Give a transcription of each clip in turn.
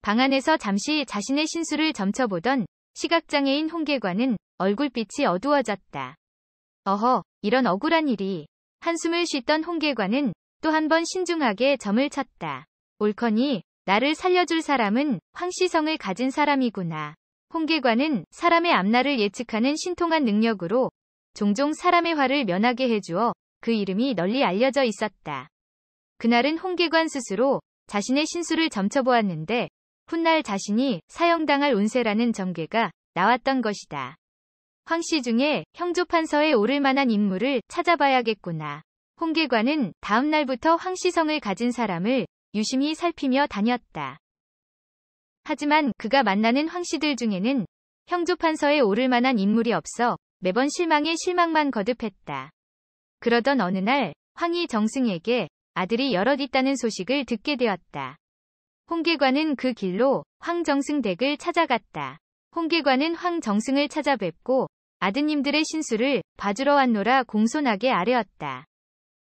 방 안에서 잠시 자신의 신수를 점쳐보던 시각장애인 홍계관은 얼굴빛이 어두워졌다. 어허, 이런 억울한 일이. 한숨을 쉬던 홍계관은 또 한 번 신중하게 점을 쳤다. 옳거니 나를 살려줄 사람은 황시성을 가진 사람이구나. 홍계관은 사람의 앞날을 예측하는 신통한 능력으로 종종 사람의 화를 면하게 해주어 그 이름이 널리 알려져 있었다. 그날은 홍계관 스스로 자신의 신수를 점쳐보았는데 훗날 자신이 사형당할 운세라는 전개가 나왔던 것이다. 황씨 중에 형조판서에 오를 만한 인물을 찾아봐야겠구나. 홍계관은 다음 날부터 황씨성을 가진 사람을 유심히 살피며 다녔다. 하지만 그가 만나는 황씨들 중에는 형조판서에 오를 만한 인물이 없어 매번 실망에 실망만 거듭했다. 그러던 어느 날 황이 정승에게 아들이 여럿 있다는 소식을 듣게 되었다. 홍계관은 그 길로 황정승 댁을 찾아갔다. 홍계관은 황정승을 찾아뵙고 아드님들의 신수를 봐주러 왔노라 공손하게 아뢰었다.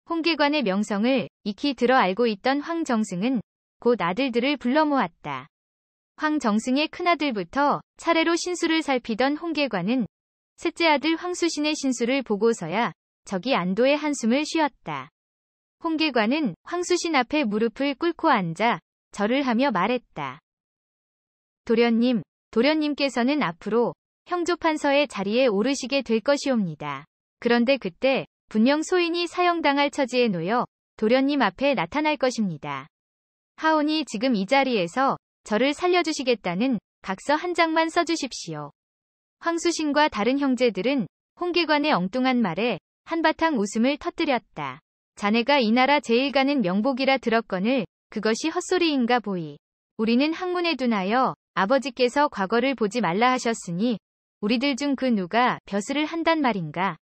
홍계관의 명성을 익히 들어 알고 있던 황정승은 곧 아들들을 불러 모았다. 황정승의 큰아들부터 차례로 신수를 살피던 홍계관은 셋째 아들 황수신의 신수를 보고서야 저기 안도의 한숨을 쉬었다. 홍계관은 황수신 앞에 무릎을 꿇고 앉아 절을 하며 말했다. 도련님, 도련님께서는 앞으로 형조판서의 자리에 오르시게 될 것이옵니다. 그런데 그때 분명 소인이 사형당할 처지에 놓여 도련님 앞에 나타날 것입니다. 하온이 지금 이 자리에서 저를 살려주시겠다는 각서 한 장만 써주십시오. 황수신과 다른 형제들은 홍계관의 엉뚱한 말에 한바탕 웃음을 터뜨렸다. 자네가 이 나라 제일 가는 명복이라 들었거늘 그것이 헛소리인가 보이. 우리는 학문에 둔하여 아버지께서 과거를 보지 말라 하셨으니 우리들 중 그 누가 벼슬을 한단 말인가?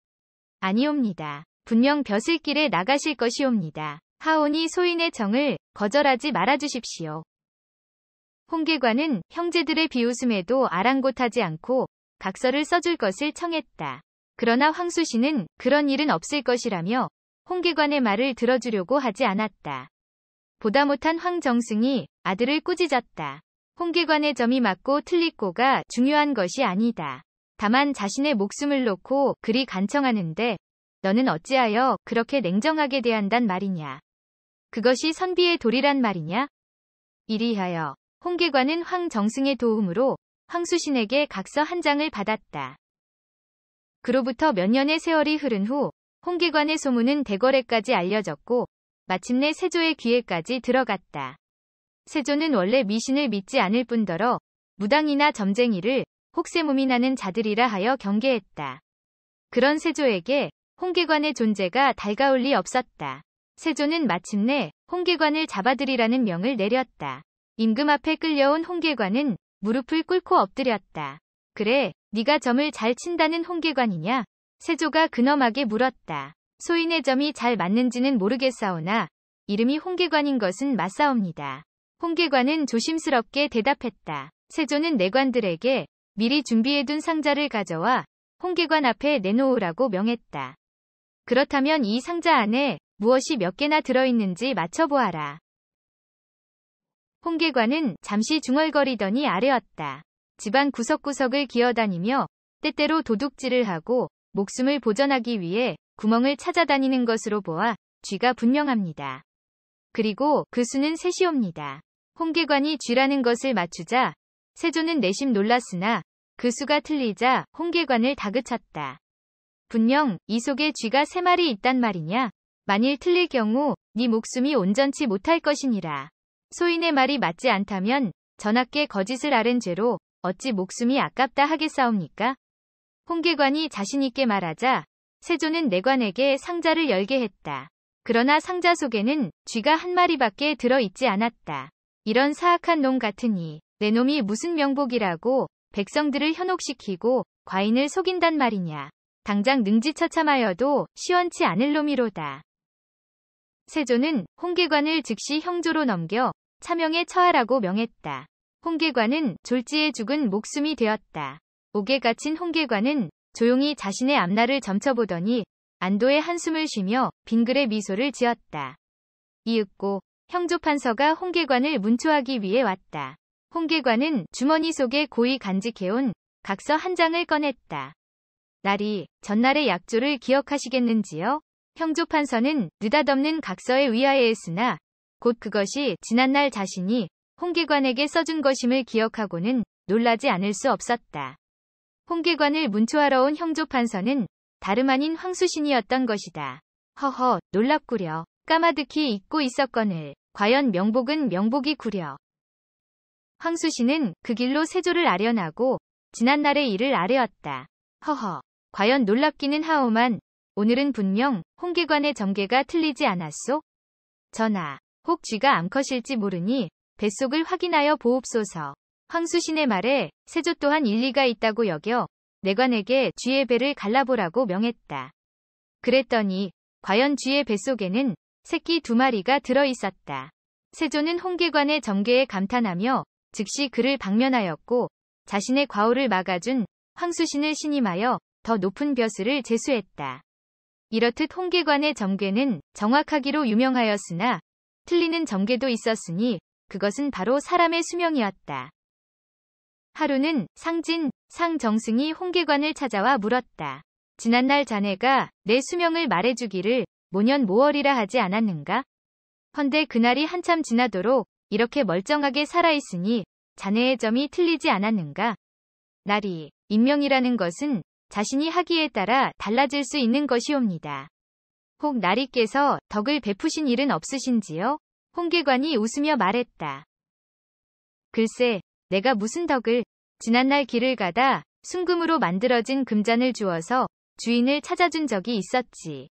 아니옵니다. 분명 벼슬길에 나가실 것이옵니다. 하오니 소인의 정을 거절하지 말아주십시오. 홍계관은 형제들의 비웃음에도 아랑곳하지 않고 각서를 써줄 것을 청했다. 그러나 황수 씨는 그런 일은 없을 것이라며 홍계관의 말을 들어주려고 하지 않았다. 보다 못한 황정승이 아들을 꾸짖었다. 홍기관의 점이 맞고 틀리고가 중요한 것이 아니다. 다만 자신의 목숨을 놓고 그리 간청하는데 너는 어찌하여 그렇게 냉정하게 대한단 말이냐. 그것이 선비의 도리란 말이냐? 이리하여 홍계관은 황정승의 도움으로 황수신에게 각서 한 장을 받았다. 그로부터 몇 년의 세월이 흐른 후 홍계관의 소문은 대거래까지 알려졌고 마침내 세조의 귀에까지 들어갔다. 세조는 원래 미신을 믿지 않을 뿐더러 무당이나 점쟁이를 혹세무민하는 자들이라 하여 경계했다. 그런 세조에게 홍계관의 존재가 달가울 리 없었다. 세조는 마침내 홍계관을 잡아들이라는 명을 내렸다. 임금 앞에 끌려온 홍계관은 무릎을 꿇고 엎드렸다. 그래, 네가 점을 잘 친다는 홍계관이냐? 세조가 근엄하게 물었다. 소인의 점이 잘 맞는지는 모르겠사오나 이름이 홍계관인 것은 맞사옵니다. 홍계관은 조심스럽게 대답했다. 세조는 내관들에게 미리 준비해둔 상자를 가져와 홍계관 앞에 내놓으라고 명했다. 그렇다면 이 상자 안에 무엇이 몇 개나 들어있는지 맞춰보아라. 홍계관은 잠시 중얼거리더니 아래었다. 집안 구석구석을 기어다니며 때때로 도둑질을 하고 목숨을 보전하기 위해 구멍을 찾아다니는 것으로 보아 쥐가 분명합니다. 그리고 그 수는 셋이옵니다. 홍계관이 쥐라는 것을 맞추자 세조는 내심 놀랐으나 그 수가 틀리자 홍계관을 다그쳤다. 분명 이 속에 쥐가 세 마리 있단 말이냐? 만일 틀릴 경우 네 목숨이 온전치 못할 것이니라. 소인의 말이 맞지 않다면 전학께 거짓을 아른 죄로 어찌 목숨이 아깝다 하겠사옵니까? 홍계관이 자신있게 말하자 세조는 내관에게 상자를 열게 했다. 그러나 상자 속에는 쥐가 한 마리밖에 들어있지 않았다. 이런 사악한 놈 같으니 내 놈이 무슨 명복이라고 백성들을 현혹시키고 과인을 속인단 말이냐. 당장 능지처참하여도 시원치 않을 놈이로다. 세조는 홍계관을 즉시 형조로 넘겨 차명에 처하라고 명했다. 홍계관은 졸지에 죽은 목숨이 되었다. 옥에 갇힌 홍계관은 조용히 자신의 앞날을 점쳐보더니 안도의 한숨을 쉬며 빙글의 미소를 지었다. 이윽고 형조판서가 홍계관을 문초하기 위해 왔다. 홍계관은 주머니 속에 고이 간직해온 각서 한 장을 꺼냈다. 날이 전날의 약조를 기억하시겠는지요? 형조판서는 느닷없는 각서에 의하여했으나곧 그것이 지난날 자신이 홍계관에게 써준 것임을 기억하고는 놀라지 않을 수 없었다. 홍기관을 문초하러 온 형조판서는 다름 아닌 황수신이었던 것이다. 허허 놀랍구려. 까마득히 잊고 있었거늘 과연 명복은 명복이 구려. 황수신은 그 길로 세조를 아련하고 지난날의 일을 아뢰었다. 허허. 과연 놀랍기는 하오만 오늘은 분명 홍기관의 점괘가 틀리지 않았소? 전하. 혹 쥐가 암컷일지 모르니 뱃속을 확인하여 보옵소서. 황수신의 말에 세조 또한 일리가 있다고 여겨 내관에게 쥐의 배를 갈라보라고 명했다. 그랬더니 과연 쥐의 뱃 속에는 새끼 두 마리가 들어있었다. 세조는 홍계관의 정계에 감탄하며 즉시 그를 방면하였고 자신의 과오를 막아준 황수신을 신임하여 더 높은 벼슬을 제수했다. 이렇듯 홍계관의 정계는 정확하기로 유명하였으나 틀리는 정계도 있었으니 그것은 바로 사람의 수명이었다. 하루는 상진, 상정승이 홍계관을 찾아와 물었다. 지난날 자네가 내 수명을 말해주기를 모년 모월이라 하지 않았는가? 헌데 그날이 한참 지나도록 이렇게 멀쩡하게 살아있으니 자네의 점이 틀리지 않았는가? 날이 인명이라는 것은 자신이 하기에 따라 달라질 수 있는 것이옵니다. 혹 나리께서 덕을 베푸신 일은 없으신지요? 홍계관이 웃으며 말했다. 글쎄, 내가 무슨 덕을 지난날 길을 가다 순금으로 만들어진 금잔을 주어서 주인을 찾아준 적이 있었지.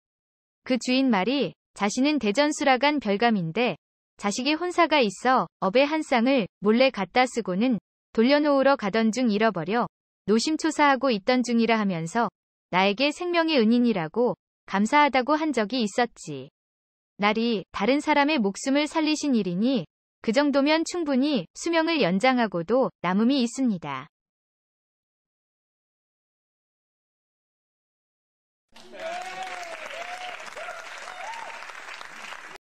그 주인 말이 자신은 대전수라간 별감인데 자식의 혼사가 있어 업의 한 쌍을 몰래 갖다 쓰고는 돌려놓으러 가던 중 잃어버려 노심초사하고 있던 중이라 하면서 나에게 생명의 은인이라고 감사하다고 한 적이 있었지. 날이 다른 사람의 목숨을 살리신 일이니 그 정도면 충분히 수명을 연장하고도 남음이 있습니다. y